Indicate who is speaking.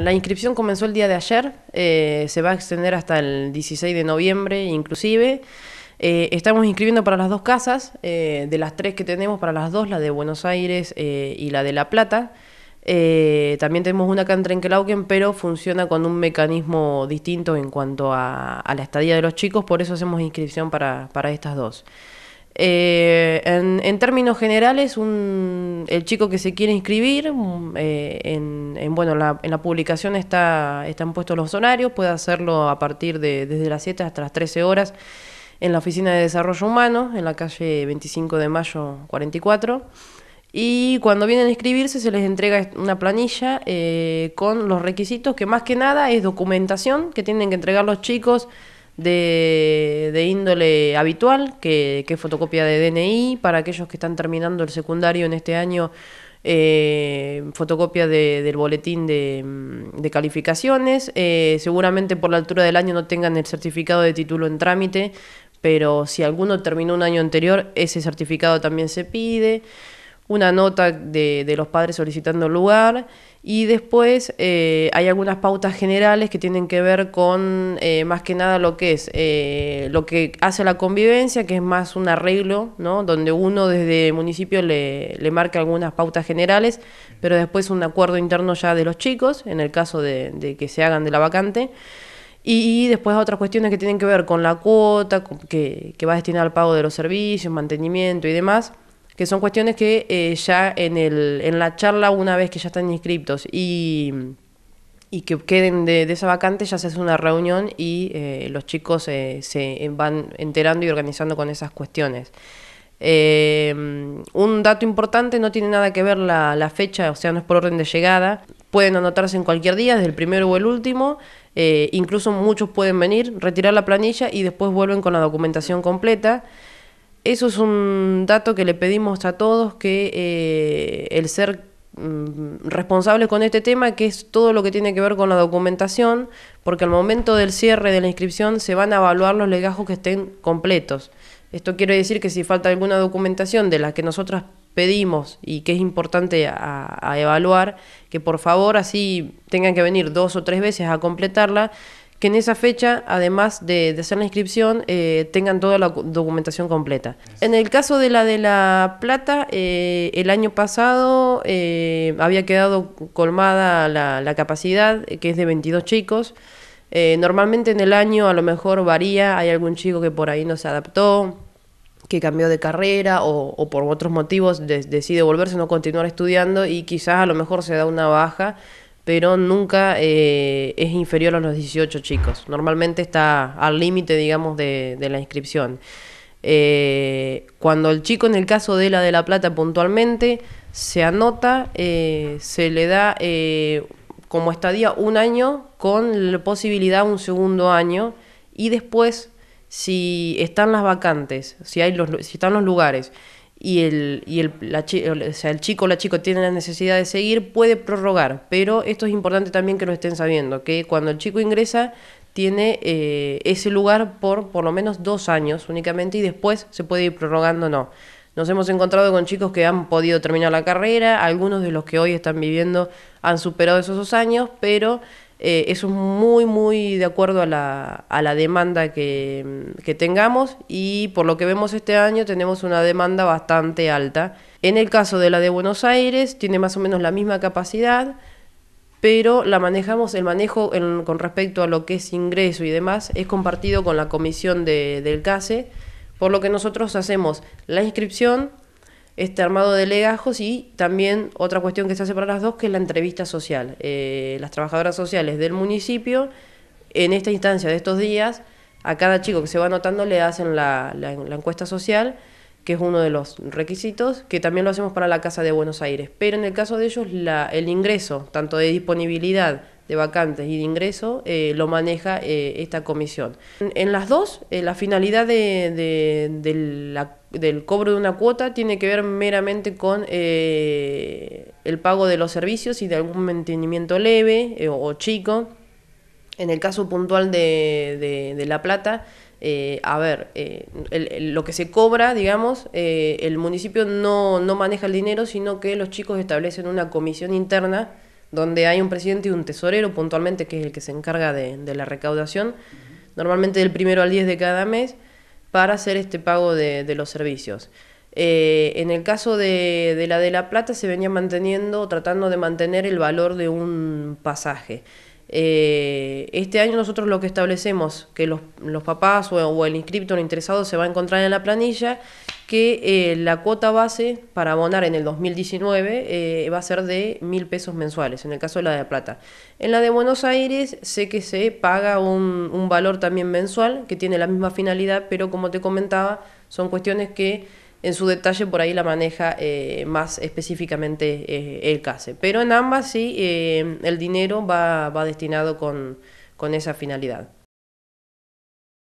Speaker 1: La inscripción comenzó el día de ayer, eh, se va a extender hasta el 16 de noviembre inclusive. Eh, estamos inscribiendo para las dos casas, eh, de las tres que tenemos para las dos, la de Buenos Aires y la de La Plata. también tenemos una acá en Klauken, pero funciona con un mecanismo distinto en cuanto a, la estadía de los chicos, por eso hacemos inscripción para, para estas dos. Eh, en, términos generales, el chico que se quiere inscribir, mm, eh, en, bueno, la, en la publicación está, están puestos los horarios, puede hacerlo a partir de desde las 7 hasta las 13 horas en la Oficina de Desarrollo Humano, en la calle 25 de mayo 44. Y cuando vienen a inscribirse se les entrega una planilla eh, con los requisitos, que más que nada es documentación que tienen que entregar los chicos de, índole habitual, que, es fotocopia de DNI, para aquellos que están terminando el secundario en este año, eh, fotocopia de, del boletín de, mm, calificaciones. Eh, seguramente por la altura del año no tengan el certificado de título en trámite, pero si alguno terminó un año anterior, ese certificado también se pide una nota de, los padres solicitando el lugar y después eh, hay algunas pautas generales que tienen que ver con eh, más que nada lo que es eh, lo que hace la convivencia, que es más un arreglo, Donde uno desde el municipio le, marca algunas pautas generales, pero después un acuerdo interno ya de los chicos, en el caso de, que se hagan de la vacante. Y, después otras cuestiones que tienen que ver con la cuota, que, que va a destinar al pago de los servicios, mantenimiento y demás que son cuestiones que eh, ya en, el, en la charla, una vez que ya están inscriptos y, y que queden de, esa vacante, ya se hace una reunión y eh, los chicos eh, se van enterando y organizando con esas cuestiones. un dato importante, no tiene nada que ver la, la, fecha, o sea, no es por orden de llegada. Pueden anotarse en cualquier día, desde el primero o el último. incluso muchos pueden venir, retirar la planilla y después vuelven con la documentación completa. Eso es un dato que le pedimos a todos, que eh, el ser mm, responsable responsables con este tema, que es todo lo que tiene que ver con la documentación, porque al momento del cierre de la inscripción se van a evaluar los legajos que estén completos. Esto quiere decir que si falta alguna documentación de la que nosotras pedimos y que es importante a evaluar, que por favor así tengan que venir dos o tres veces a completarla, que en esa fecha, además de, hacer la inscripción, eh, tengan toda la documentación completa. En el caso de la de La Plata, eh, el año pasado eh, había quedado colmada la, capacidad, que es de 22 chicos. normalmente en el año a lo mejor varía, hay algún chico que por ahí no se adaptó, que cambió de carrera o, por otros motivos decide volverse, no continuar estudiando y quizás a lo mejor se da una baja pero nunca eh, es inferior a los 18 chicos. Normalmente está al límite, digamos, de, la inscripción. Eh, cuando el chico, en el caso de la de La Plata puntualmente, se anota, eh, se le da como estadía un año con la posibilidad un segundo año y después, si están las vacantes, si, hay los, si están los lugares y el, y el, la el chico o la chica tiene la necesidad de seguir, puede prorrogar. Pero esto es importante también que lo estén sabiendo, que cuando el chico ingresa tiene eh, ese lugar por por lo menos dos años únicamente y después se puede ir prorrogando no. Nos hemos encontrado con chicos que han podido terminar la carrera, algunos de los que hoy están viviendo han superado esos dos años, pero eh, eso es muy, muy de acuerdo a la, demanda que, tengamos y por lo que vemos este año tenemos una demanda bastante alta. En el caso de la de Buenos Aires tiene más o menos la misma capacidad, pero la manejamos, el manejo con respecto a lo que es ingreso y demás es compartido con la comisión de, del CASE, por lo que nosotros hacemos la inscripción, este armado de legajos y también otra cuestión que se hace para las dos, que es la entrevista social. Eh, las trabajadoras sociales del municipio, en esta instancia de estos días, a cada chico que se va anotando le hacen la, encuesta social, que es uno de los requisitos, que también lo hacemos para la Casa de Buenos Aires. Pero en el caso de ellos, el ingreso, tanto de disponibilidad de vacantes y de ingreso eh, lo maneja eh, esta comisión. En, las dos, la finalidad de, de, la del cobro de una cuota tiene que ver meramente con eh, el pago de los servicios y de algún mantenimiento leve eh, o chico. En el caso puntual de, La Plata, eh, a ver, lo que se cobra, digamos, el municipio no, no maneja el dinero, sino que los chicos establecen una comisión interna donde hay un presidente y un tesorero puntualmente, que es el que se encarga de, de la recaudación, normalmente del primero al 10 de cada mes para hacer este pago de, los servicios. Eh, en el caso de, de la de La Plata se venía manteniendo, tratando de mantener el valor de un pasaje. Eh, este año nosotros lo que establecemos, que los, papás o, el inscripto o interesado se va a encontrar en la planilla, que eh, la cuota base para abonar en el 2019 eh, va a ser de mil pesos mensuales, en el caso de la de Plata. En la de Buenos Aires sé que se paga un valor también mensual, que tiene la misma finalidad, pero como te comentaba, son cuestiones que en su detalle por ahí la maneja eh, más específicamente eh, el CASE. Pero en ambas sí, eh, el dinero va, destinado con esa finalidad.